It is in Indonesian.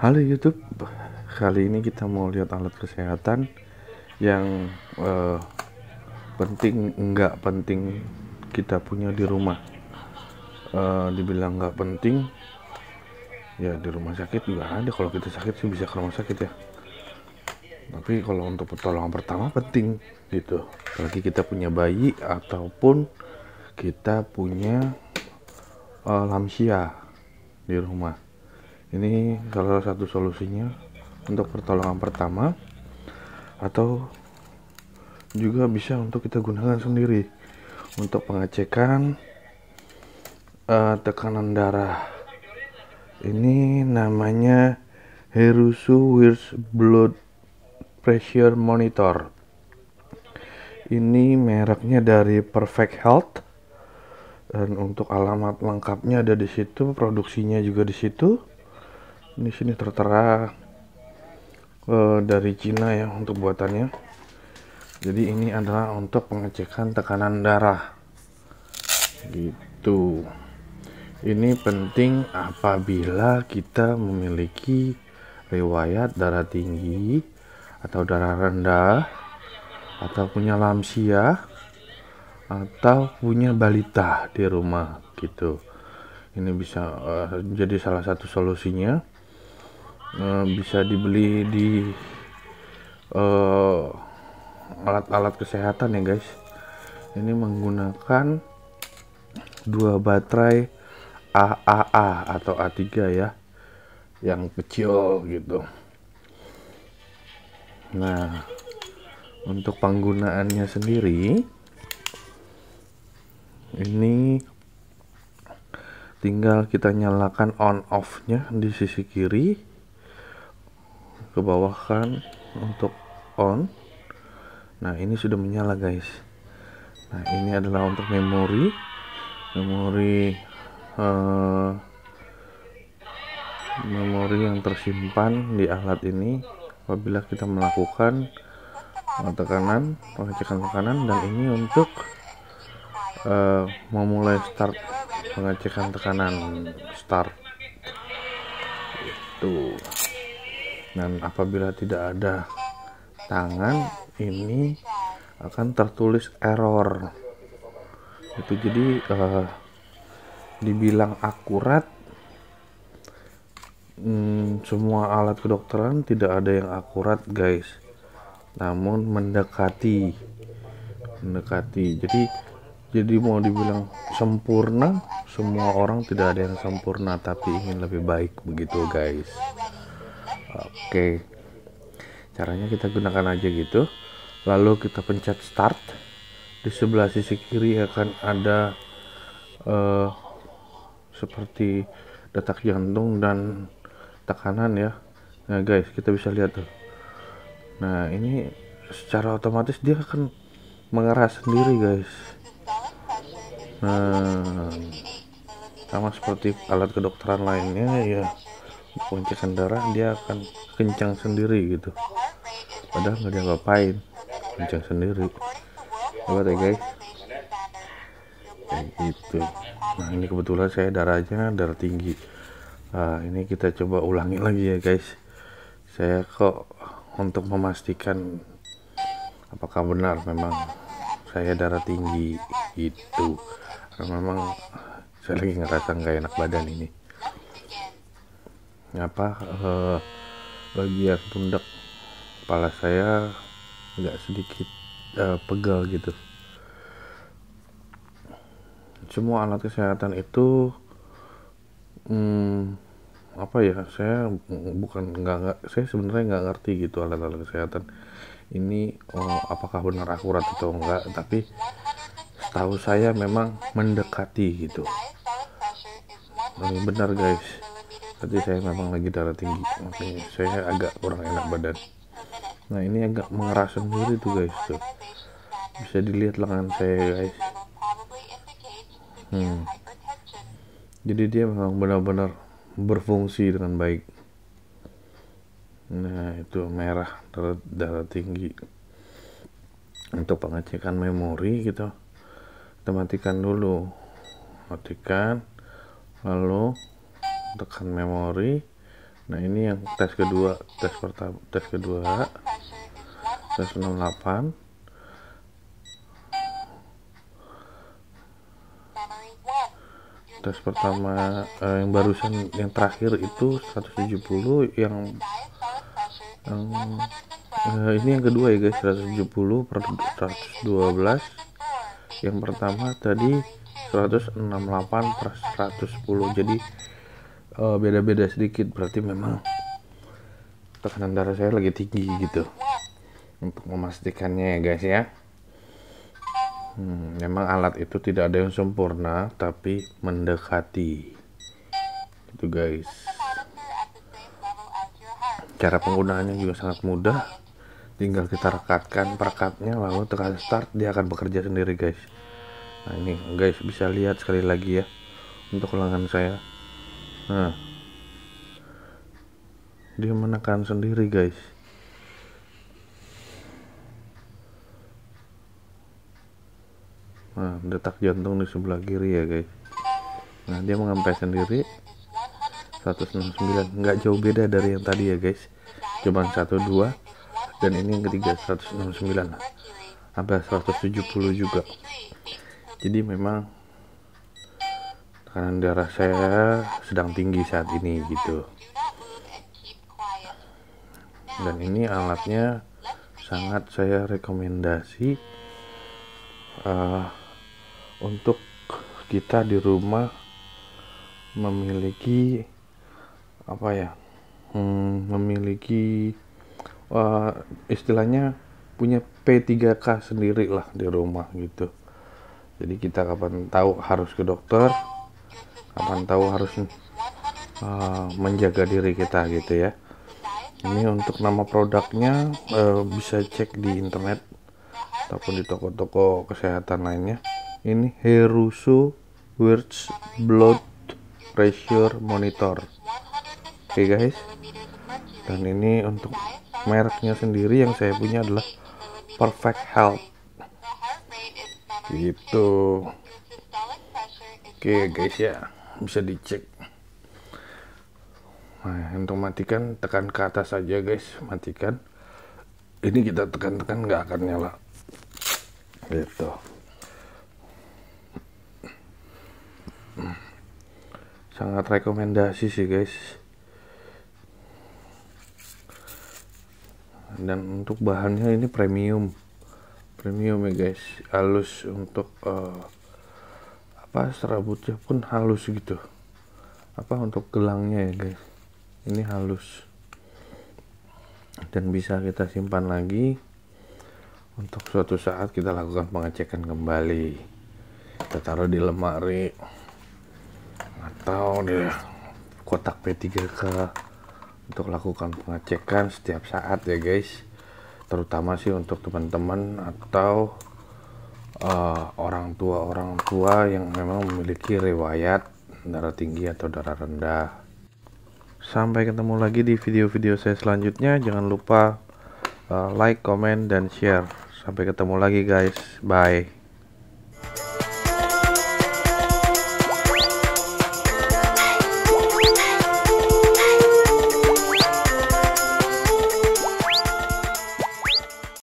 Halo YouTube, kali ini kita mau lihat alat kesehatan yang uh, penting nggak penting kita punya di rumah. Uh, dibilang nggak penting, ya di rumah sakit juga ada. Kalau kita sakit sih bisa ke rumah sakit ya. Tapi kalau untuk pertolongan pertama penting gitu. Apalagi kita punya bayi ataupun kita punya uh, lansia di rumah ini salah satu solusinya untuk pertolongan pertama atau juga bisa untuk kita gunakan sendiri untuk pengecekan uh, tekanan darah ini namanya Herusu Wirs Blood Pressure Monitor ini mereknya dari Perfect Health dan untuk alamat lengkapnya ada di situ, produksinya juga di situ. Ini sini tertera uh, dari Cina ya untuk buatannya jadi ini adalah untuk pengecekan tekanan darah gitu ini penting apabila kita memiliki riwayat darah tinggi atau darah rendah atau punya lamsia atau punya balita di rumah gitu ini bisa uh, jadi salah satu solusinya Eh, bisa dibeli di eh, alat-alat uh, kesehatan ya guys ini menggunakan dua baterai AAA atau A3 ya yang kecil gitu nah untuk penggunaannya sendiri ini tinggal kita nyalakan on off nya di sisi kiri ke bawah kan untuk on nah ini sudah menyala guys nah ini adalah untuk memori memori uh, memori yang tersimpan di alat ini apabila kita melakukan tekanan pengecekan tekanan dan ini untuk uh, memulai start pengecekan tekanan start itu dan apabila tidak ada tangan ini akan tertulis error itu jadi eh, dibilang akurat hmm, semua alat kedokteran tidak ada yang akurat guys namun mendekati mendekati jadi jadi mau dibilang sempurna semua orang tidak ada yang sempurna tapi ingin lebih baik begitu guys Oke. Caranya kita gunakan aja gitu. Lalu kita pencet start. Di sebelah sisi kiri akan ada uh, seperti detak jantung dan tekanan ya. Nah, guys, kita bisa lihat tuh. Nah, ini secara otomatis dia akan mengeras sendiri, guys. Nah, sama seperti alat kedokteran lainnya ya poncekan darah dia akan kencang sendiri gitu padahal nggak dia ngapain kencang sendiri coba ya guys kayak gitu nah ini kebetulan saya darahnya darah tinggi nah, ini kita coba ulangi lagi ya guys saya kok untuk memastikan apakah benar memang saya darah tinggi gitu memang saya lagi ngerasa nggak enak badan ini apa uh, bagian pundak kepala saya nggak sedikit uh, eh, pegal gitu semua alat kesehatan itu hmm, apa ya saya bukan nggak nggak saya sebenarnya nggak ngerti gitu alat-alat kesehatan ini oh, apakah benar akurat atau enggak tapi setahu saya memang mendekati gitu benar guys tadi saya memang lagi darah tinggi makanya saya agak kurang enak badan nah ini agak mengeras sendiri tuh guys tuh bisa dilihat lengan saya guys hmm. jadi dia memang benar-benar berfungsi dengan baik nah itu merah darah, darah tinggi untuk pengecekan memori gitu kita matikan dulu matikan lalu tekan memori nah ini yang tes kedua tes pertama tes kedua tes 68 tes pertama eh, yang barusan yang terakhir itu 170 yang yang eh, ini yang kedua ya guys 170 per 112 yang pertama tadi 168 per 110 jadi Oh, beda-beda uh, sedikit berarti memang tekanan darah saya lagi tinggi gitu untuk memastikannya ya guys ya hmm, memang alat itu tidak ada yang sempurna tapi mendekati itu guys cara penggunaannya juga sangat mudah tinggal kita rekatkan perkatnya lalu tekan start dia akan bekerja sendiri guys nah ini guys bisa lihat sekali lagi ya untuk lengan saya nah dia menekan sendiri guys nah detak jantung di sebelah kiri ya guys nah dia mengempes sendiri 169 nggak jauh beda dari yang tadi ya guys cuman 12 dan ini yang ketiga 169 sampai 170 juga jadi memang tekanan darah saya sedang tinggi saat ini gitu dan ini alatnya sangat saya rekomendasi uh, untuk kita di rumah memiliki apa ya hmm, memiliki uh, istilahnya punya P3K sendiri lah di rumah gitu jadi kita kapan tahu harus ke dokter kapan tahu harus uh, menjaga diri kita gitu ya ini untuk nama produknya uh, bisa cek di internet ataupun di toko-toko kesehatan lainnya ini Herusu Wirtz Blood Pressure Monitor oke okay guys dan ini untuk mereknya sendiri yang saya punya adalah Perfect Health gitu oke okay guys ya bisa dicek nah untuk matikan tekan ke atas aja guys matikan ini kita tekan-tekan nggak akan nyala gitu sangat rekomendasi sih guys dan untuk bahannya ini premium premium ya guys halus untuk uh, apa serabutnya pun halus gitu apa untuk gelangnya ya guys ini halus dan bisa kita simpan lagi untuk suatu saat kita lakukan pengecekan kembali kita taruh di lemari atau di kotak P3K untuk lakukan pengecekan setiap saat ya guys terutama sih untuk teman-teman atau uh, orang tua orang tua yang memang memiliki riwayat darah tinggi atau darah rendah. Sampai ketemu lagi di video-video saya selanjutnya. Jangan lupa uh, like, comment, dan share. Sampai ketemu lagi guys. Bye.